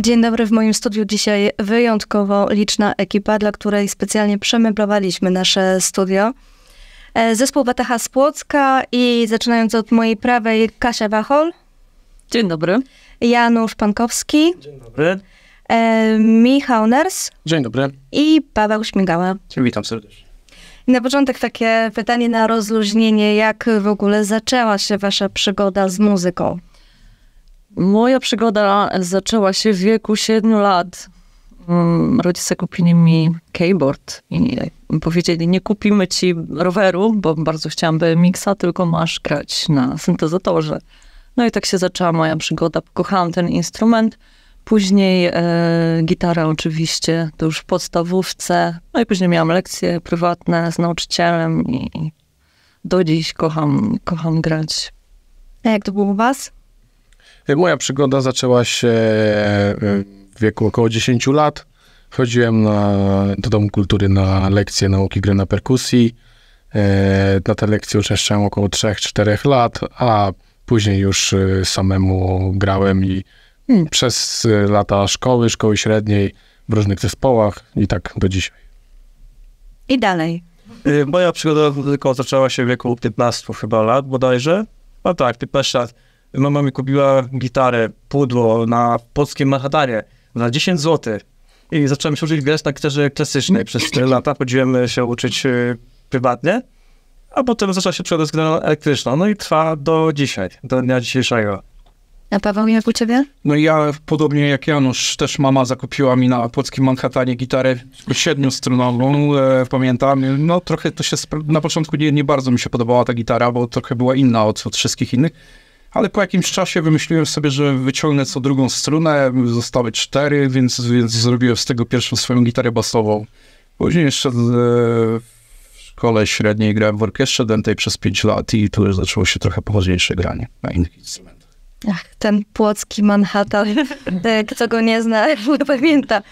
Dzień dobry, w moim studiu dzisiaj wyjątkowo liczna ekipa, dla której specjalnie przemeblowaliśmy nasze studio. E, zespół Bataha z Płocka i zaczynając od mojej prawej Kasia Wachol. Dzień dobry. Janusz Pankowski. Dzień dobry. E, Michał Ners. Dzień dobry. I Paweł Śmigała. Dzień, witam serdecznie. Na początek takie pytanie na rozluźnienie. Jak w ogóle zaczęła się wasza przygoda z muzyką? Moja przygoda zaczęła się w wieku 7 lat. Mm, rodzice kupili mi keyboard i powiedzieli, nie kupimy ci roweru, bo bardzo chciałam BMX-a, tylko masz grać na syntezatorze. No i tak się zaczęła moja przygoda. Kochałam ten instrument. Później e, gitara oczywiście, to już w podstawówce. No i później miałam lekcje prywatne z nauczycielem i do dziś kocham, kocham grać. A jak to było u was? Moja przygoda zaczęła się e, w wieku około 10 lat. Chodziłem na, do Domu Kultury na lekcje nauki gry na perkusji. E, na te lekcje uczęszczałem około 3-4 lat, a później już e, samemu grałem i mm, przez lata szkoły, szkoły średniej, w różnych zespołach i tak do dzisiaj. I dalej. Moja przygoda tylko zaczęła się w wieku 15 chyba lat bodajże. a tak, 15 lat mama mi kupiła gitarę, pudło na polskim Manhattanie za 10 zł. I zacząłem się uczyć grać na gitarze klasycznej. Przez 4 lata chodziłem się uczyć y, prywatnie, a potem zaczęła się przygoda z gitarą elektryczną. No i trwa do dzisiaj, do dnia dzisiejszego. A Paweł, jak u ciebie? No ja, podobnie jak Janusz, też mama zakupiła mi na płockim Manhattanie gitarę siedmiostronową, e, pamiętam. No trochę to się, na początku nie, nie bardzo mi się podobała ta gitara, bo trochę była inna od, od wszystkich innych ale po jakimś czasie wymyśliłem sobie, że wyciągnę co drugą strunę, zostały cztery, więc, więc zrobiłem z tego pierwszą swoją gitarę basową. Później jeszcze e, w szkole średniej grałem w orkiestrze dętej przez pięć lat i tu już zaczęło się trochę poważniejsze granie na innych instrumentach. Ach, ten płocki Manhattan, e, kto go nie zna, pamięta.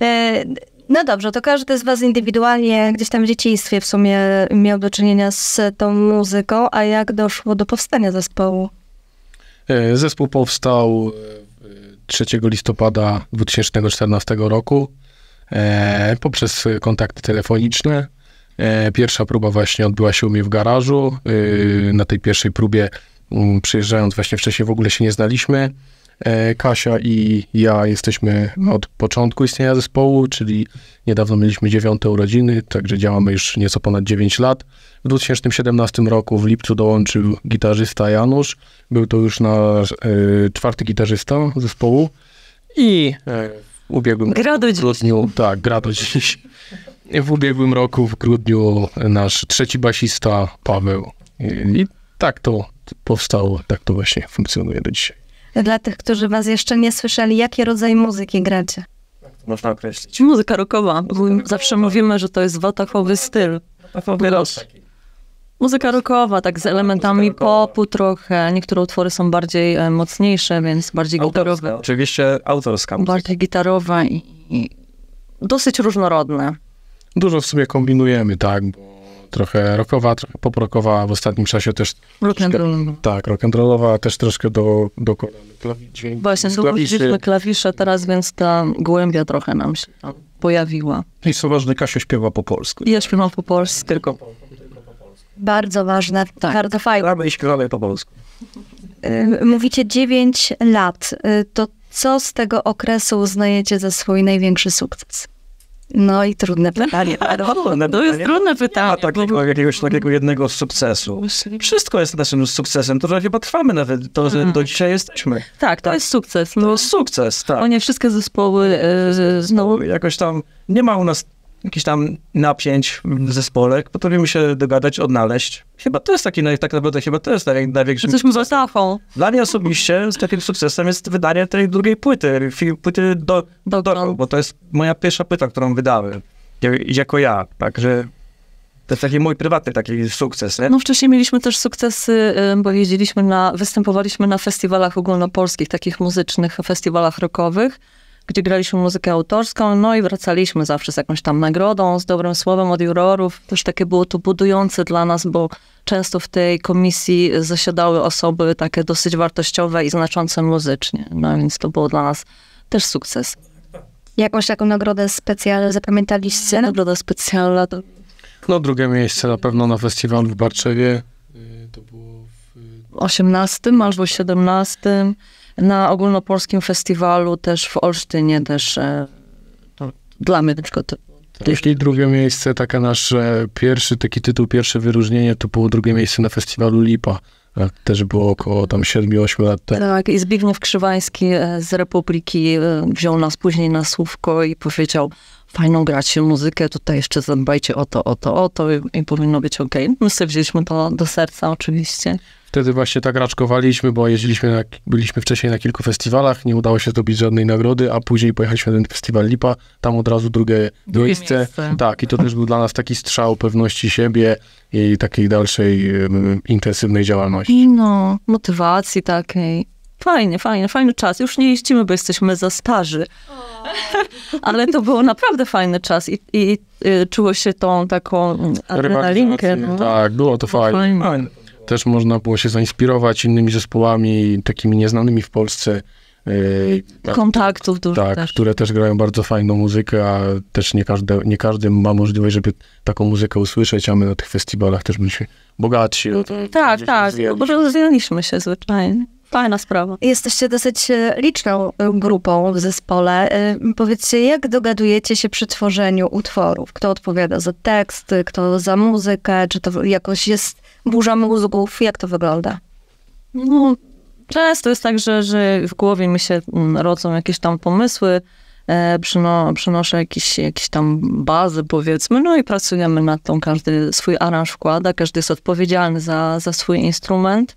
E, no dobrze, to każdy z Was indywidualnie gdzieś tam w dzieciństwie w sumie miał do czynienia z tą muzyką, a jak doszło do powstania zespołu? E, zespół powstał 3 e, e, listopada 2014 roku poprzez kontakty telefoniczne. Pierwsza próba właśnie odbyła się u mnie w garażu. Na tej pierwszej próbie mm, przyjeżdżając właśnie wcześniej w ogóle się nie znaliśmy. E, Kasia i ja jesteśmy od początku istnienia zespołu, czyli niedawno mieliśmy dziewiąte urodziny, także działamy już nieco ponad 9 lat. W 2017 roku w lipcu dołączył gitarzysta Janusz. Był to już nasz e, czwarty gitarzysta zespołu i e, w ubiegłym gra grudniu, tak, gra do dziś. W ubiegłym roku, w grudniu, nasz trzeci basista Paweł. I tak to powstało, tak to właśnie funkcjonuje do dzisiaj. Dla tych, którzy was jeszcze nie słyszeli, jakie rodzaj muzyki gracie? Można określić. Muzyka rockowa. Zawsze mówimy, że to jest watachowy styl. Watachowy rock. Muzyka rockowa, tak z elementami popu trochę. Niektóre utwory są bardziej e, mocniejsze, więc bardziej autorska, gitarowe. Oczywiście autorska muzyka. Bardziej gitarowa i, i dosyć różnorodne. Dużo w sumie kombinujemy, tak? Bo trochę rockowa, trochę poprokowa, w ostatnim czasie też... roll. No. Tak, rollowa, też troszkę do, dokładamy dźwięk. Właśnie, klawiszy. klawisze teraz, więc ta głębia trochę nam się tam pojawiła. No I co ważne, Kasia śpiewa po polsku. Ja śpiewam po polsku. Tylko po, tylko po polsku. Bardzo ważne, tak. bardzo fajne. Mamy i śpiewamy po polsku. Y, mówicie 9 lat, y, to co z tego okresu uznajecie za swój największy sukces? No i trudne pytanie. No, trudne, to jest trudne pytanie. A takiego jakiegoś takiego jednego sukcesu. Wszystko jest naszym sukcesem. To, że chyba trwamy nawet, to, że do mhm. dzisiaj jesteśmy. Tak, to jest sukces. No, sukces, tak. O nie wszystkie zespoły, e, no. Jakoś tam nie ma u nas jakichś tam napięć w zespole, potrafimy się dogadać, odnaleźć. Chyba to jest taki, tak naprawdę chyba to jest naj, największy... Jesteśmy zostawą. Dla mnie osobiście takim sukcesem jest wydanie tej drugiej płyty, płyty do, do, do, bo to jest moja pierwsza płyta, którą wydałem, jako ja, także... To jest taki mój prywatny taki sukces, nie? No wcześniej mieliśmy też sukcesy, bo jeździliśmy na, występowaliśmy na festiwalach ogólnopolskich, takich muzycznych, festiwalach rockowych gdzie graliśmy muzykę autorską, no i wracaliśmy zawsze z jakąś tam nagrodą, z dobrym słowem od jurorów. już takie było to budujące dla nas, bo często w tej komisji zasiadały osoby takie dosyć wartościowe i znaczące muzycznie. No więc to było dla nas też sukces. Jakąś taką nagrodę specjalną zapamiętaliście? Nagroda specjalna to... No drugie miejsce na pewno na festiwalu w Barczewie. To było w... 18 albo 17 na ogólnopolskim festiwalu też w Olsztynie też e, to dla mnie na przykład to, Jeśli drugie miejsce, taka nasz e, pierwszy, taki tytuł, pierwsze wyróżnienie, to było drugie miejsce na festiwalu Lipa. E, też było około tam 7-8 lat temu. Tak, i Zbigniew Krzywański z Republiki wziął nas później na słówko i powiedział, fajną gracie muzykę, tutaj jeszcze zadbajcie o to, o to, o to i, i powinno być ok. My sobie wzięliśmy to do serca oczywiście. Wtedy właśnie tak raczkowaliśmy, bo jeździliśmy na, byliśmy wcześniej na kilku festiwalach, nie udało się zdobyć żadnej nagrody, a później pojechaliśmy na ten festiwal Lipa, tam od razu drugie, drugie miejsce. miejsce. Tak, i to też był dla nas taki strzał pewności siebie i takiej dalszej um, intensywnej działalności. No, motywacji takiej. Fajnie, fajnie, fajny czas. Już nie jeździmy, bo jesteśmy za starzy. Ale to był naprawdę fajny czas i, i, i y, czuło się tą taką mm, adrenalinkę. No. Tak, było to fajne. fajnie też można było się zainspirować innymi zespołami, takimi nieznanymi w Polsce. E, Kontaktów dużo Tak, też. które też grają bardzo fajną muzykę, a też nie każdy, nie każdy ma możliwość, żeby taką muzykę usłyszeć, a my na tych festiwalach też byliśmy bogatsi. No tak, tak, tak, rozwijaliśmy się zwyczajnie. Fajna sprawa. Jesteście dosyć e, liczną e, grupą w zespole. Powiedzcie, jak dogadujecie się przy tworzeniu utworów? Kto odpowiada za tekst, kto za muzykę? Czy to jakoś jest burza mózgów? Jak to wygląda? No, często jest tak, że, że w głowie mi się mm, rodzą jakieś tam pomysły, e, przyno, przynoszę jakieś, jakieś tam bazy, powiedzmy, no i pracujemy nad tą. Każdy swój aranż wkłada, każdy jest odpowiedzialny za, za swój instrument.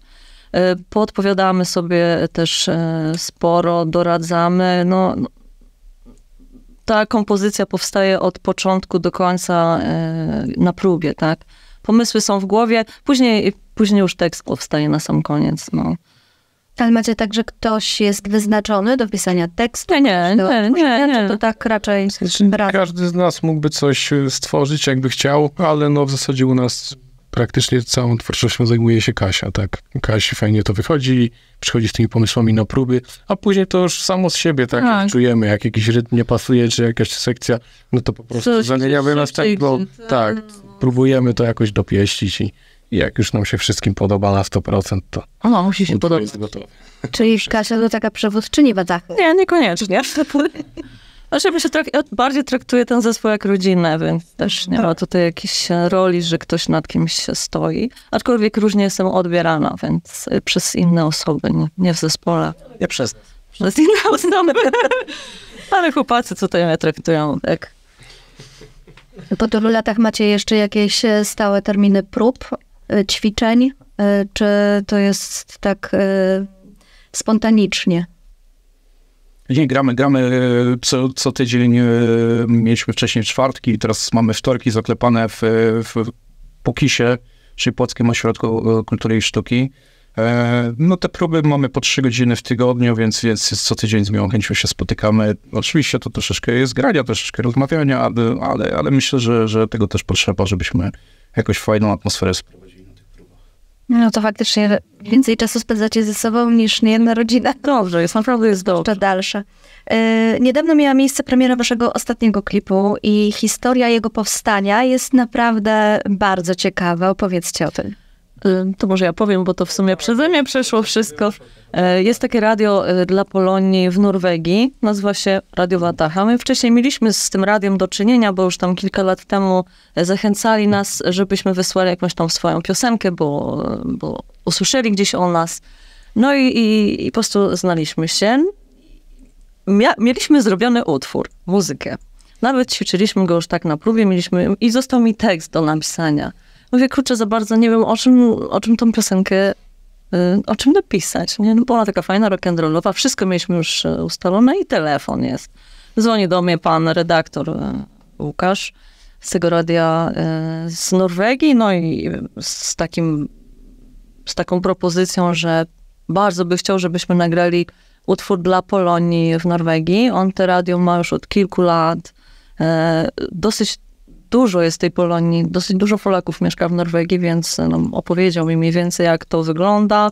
E, podpowiadamy sobie też e, sporo, doradzamy. No, no ta kompozycja powstaje od początku do końca e, na próbie, tak? pomysły są w głowie, później, później już tekst powstaje na sam koniec. No. Ale macie tak, że ktoś jest wyznaczony do pisania tekstu? Nie, nie, nie, nie, nie. To tak raczej... Znaczy, każdy z nas mógłby coś e, stworzyć, jakby chciał, ale no w zasadzie u nas praktycznie całą twórczością zajmuje się Kasia, tak. Kasi fajnie to wychodzi, przychodzi z tymi pomysłami na próby, a później to już samo z siebie, tak, tak. czujemy, jak jakiś rytm nie pasuje, czy jakaś sekcja, no to po prostu Coś zamieniamy następną, tak, tak, próbujemy to jakoś dopieścić i jak już nam się wszystkim podoba na 100%, to... O, musi się podobać. Czyli Kasia to taka przewódczyni Wazachy. Nie, niekoniecznie. Znaczy, się trak bardziej traktuję ten zespół jak rodzinę, więc też nie ma tak. tutaj jakiejś e, roli, że ktoś nad kimś stoi. Aczkolwiek różnie jestem odbierana, więc e, przez inne osoby, nie, nie w zespole. Nie przez Przez inne osoby. Ale chłopacy tutaj mnie traktują tak. Po tylu latach macie jeszcze jakieś e, stałe terminy prób, ćwiczeń? Czy to jest tak spontanicznie? Nie, gramy, gramy e, co, co tydzień. E, mieliśmy wcześniej czwartki, teraz mamy wtorki zaklepane w, w Pukisie, czyli Płockim Ośrodku e, Kultury i Sztuki. No te próby mamy po trzy godziny w tygodniu, więc, więc co tydzień z miłą chęcią się spotykamy. Oczywiście to troszeczkę jest grania, troszeczkę rozmawiania, ale, ale myślę, że, że tego też potrzeba, żebyśmy jakąś fajną atmosferę sprowadzili. No to faktycznie więcej czasu spędzacie ze sobą niż nie jedna rodzina. Dobrze, jest naprawdę jest dobrze. Jeszcze dalsze. E, niedawno miała miejsce premiera waszego ostatniego klipu i historia jego powstania jest naprawdę bardzo ciekawa. Opowiedzcie o tym. Y, to może ja powiem, bo to w sumie przeze mnie przeszło wszystko. Y, jest takie radio y, dla Polonii w Norwegii, nazywa się Radio Wataha. My wcześniej mieliśmy z tym radiem do czynienia, bo już tam kilka lat temu zachęcali nas, żebyśmy wysłali jakąś tam swoją piosenkę, bo, bo usłyszeli gdzieś o nas. No i, i, i po prostu znaliśmy się. Mia mieliśmy zrobiony utwór, muzykę. Nawet ćwiczyliśmy go już tak na próbie, mieliśmy i został mi tekst do napisania mówię, kurczę, za bardzo nie wiem, o czym, o czym tą piosenkę, y, o czym napisać, nie? No, była taka fajna, rock'n'rollowa, wszystko mieliśmy już y, ustalone i telefon jest. Dzwoni do mnie pan redaktor y, Łukasz z tego radia z Norwegii, no i z takim, z taką propozycją, że bardzo by chciał, żebyśmy nagrali utwór dla Polonii w Norwegii. On te radio ma już od kilku lat. dosyć dużo jest tej Polonii, dosyć dużo Polaków mieszka w Norwegii, więc e, no, opowiedział mi mniej więcej, jak to wygląda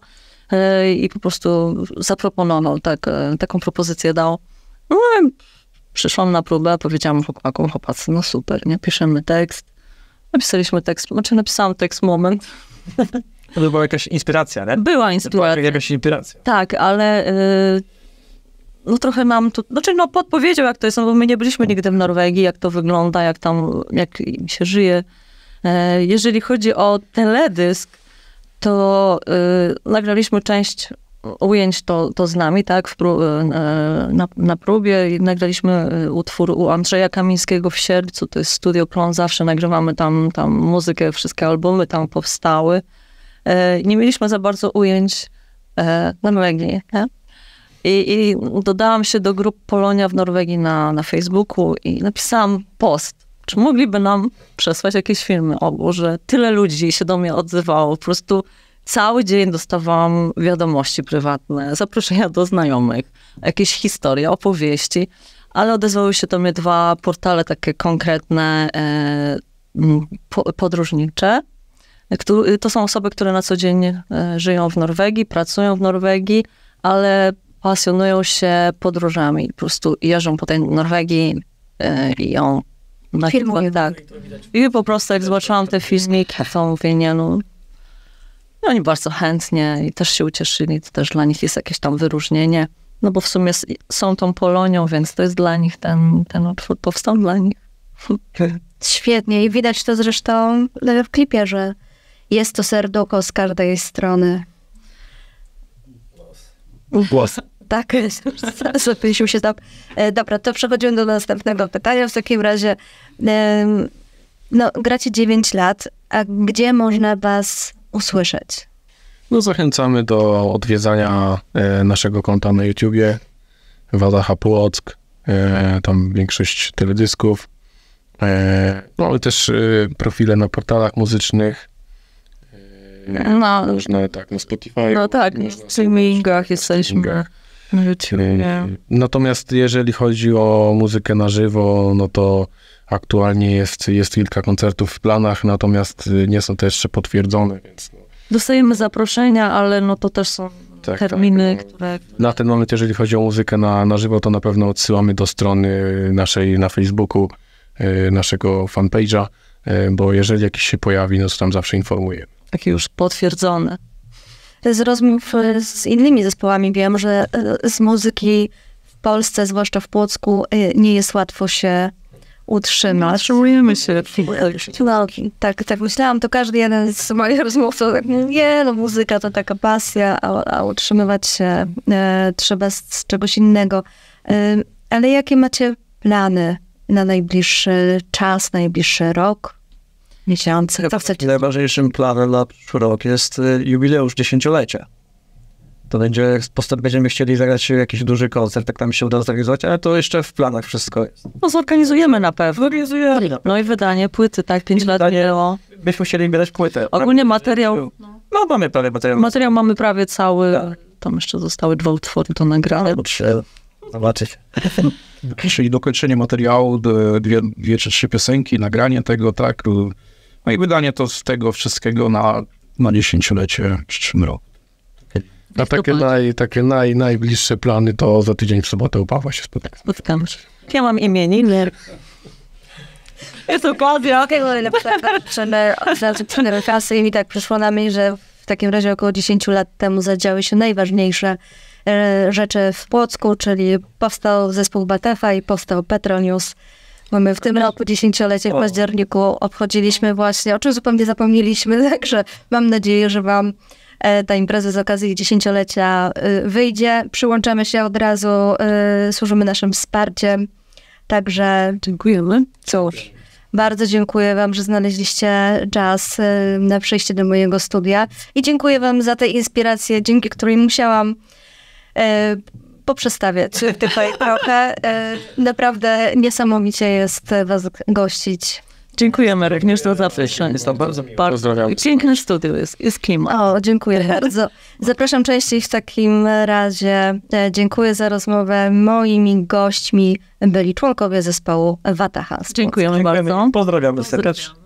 e, i po prostu zaproponował tak, e, taką propozycję dał. No i przyszłam na próbę, powiedziałam chłopakom, chłopacy, no super, nie, piszemy tekst. Napisaliśmy tekst, znaczy napisałam tekst moment. To była jakaś inspiracja, nie? Była inspiracja. Była jakaś inspiracja. Tak, ale y, no trochę mam tu, znaczy no podpowiedział jak to jest, no bo my nie byliśmy nigdy w Norwegii, jak to wygląda, jak tam, jak im się żyje. E, jeżeli chodzi o teledysk, to yy, nagraliśmy część ujęć to, to z nami, tak, w pró e, na, na próbie. Nagraliśmy y, utwór u Andrzeja Kamińskiego w Sierpcu, to jest studio Plon, zawsze nagrywamy tam, tam muzykę, wszystkie albumy tam powstały. E, nie mieliśmy za bardzo ujęć na Norwegii, tak? I, I, dodałam się do grup Polonia w Norwegii na, na Facebooku i napisałam post. Czy mogliby nam przesłać jakieś filmy? obu, że tyle ludzi się do mnie odzywało. Po prostu cały dzień dostawałam wiadomości prywatne, zaproszenia do znajomych, jakieś historie, opowieści, ale odezwały się do mnie dwa portale takie konkretne, e, po, podróżnicze. To są osoby, które na co dzień e, żyją w Norwegii, pracują w Norwegii, ale pasjonują się podróżami, po prostu jeżdżą po tej Norwegii e, i ją na Filmuję. tak. I po prostu jak zobaczyłam te filmiki, to mówię, nie no, i oni bardzo chętnie i też się ucieszyli, to też dla nich jest jakieś tam wyróżnienie. No bo w sumie są tą Polonią, więc to jest dla nich ten, ten otwór powstał dla nich. Świetnie i widać to zresztą w klipie, że jest to serduko z każdej strony. Głos. Tak, zapyliśmy się tam. E, dobra, to przechodzimy do następnego pytania. W takim razie, no, gracie 9 lat, a gdzie można was usłyszeć? No, zachęcamy do odwiedzania e, naszego konta na YouTubie, Wada Płock, e, tam większość teledysków. Mamy no, też profile na portalach muzycznych, no, można tak, na Spotify. No tak, w streamingach jesteśmy. Y, natomiast jeżeli chodzi o muzykę na żywo, no to aktualnie jest, jest kilka koncertów w planach, natomiast y, nie są to jeszcze potwierdzone, więc... No. Dostajemy zaproszenia, ale no to też są tak, tak. terminy, tak. które... Na ten moment, jeżeli chodzi o muzykę na, na żywo, to na pewno odsyłamy do strony naszej na Facebooku, y, naszego fanpage'a, bo jeżeli jakiś się pojawi, no to tam zawsze informuję. Takie już potwierdzone z rozmów e, z innymi zespołami wiem, że e, z muzyki w Polsce, zwłaszcza w Płocku, e, nie jest łatwo się utrzymać. Utrzymujemy się. No, tak, tak myślałam, to każdy jeden z moich rozmówców tak nie, no muzyka to taka pasja, a, a utrzymywać się e, trzeba z, z, czegoś innego. E, ale jakie macie plany na najbliższy czas, najbliższy rok? miesiące. Co chcecie? Najważniejszym planem na przyszły rok jest y, jubileusz dziesięciolecia. To będzie, postęp będziemy chcieli zagrać jakiś duży koncert, tak nam się uda zorganizować, ale to jeszcze w planach wszystko jest. No zorganizujemy na pewno. Zorganizujemy. No i wydanie płyty, tak, pięć I lat wydanie, było. Byśmy chcieli wydać płytę. Ogólnie materiał... No. no, mamy prawie materiał. Materiał mamy prawie cały, tak. tam jeszcze zostały dwa utwory to nagrane zobaczyć. Czyli dokończenie materiału, dwie, dwie czy trzy piosenki, nagranie tego, tak? No i wydanie to z tego wszystkiego na, na dziesięciolecie czy trzy A takie, naj, takie naj, najbliższe plany to za tydzień w sobotę u Pawła się spotkamy. Spotkam. Ja mam imieniny. Jest okazja. Zaczynamy kasy i tak przyszło na myśl, że w takim razie około 10 lat temu zadziały się najważniejsze E, rzeczy w Płocku, czyli powstał zespół Batefa i powstał Petronius. My w tym mhm. roku dziesięciolecie w październiku obchodziliśmy właśnie, o czym zupełnie zapomnieliśmy, także mam nadzieję, że wam e, ta impreza z okazji dziesięciolecia e, wyjdzie. Przyłączamy się od razu, służymy naszym wsparciem. Także. Dziękujemy. Cóż, bardzo dziękuję Wam, że znaleźliście czas na przyjście do mojego studia i dziękuję Wam za te inspiracje, dzięki której musiałam E, poprzestawiać tutaj trochę. E, naprawdę niesamowicie jest was gościć. Dziękujemy również za zaproszenie. Jest to bardzo miło. Pozdrawiam. Piękne studio jest, jest klimat. O, dziękuję bardzo. Zapraszam częściej w takim razie. E, dziękuję za rozmowę. Moimi gośćmi byli członkowie zespołu Wata Dziękujemy, Dziękujemy bardzo. Pozdrawiamy serdecznie.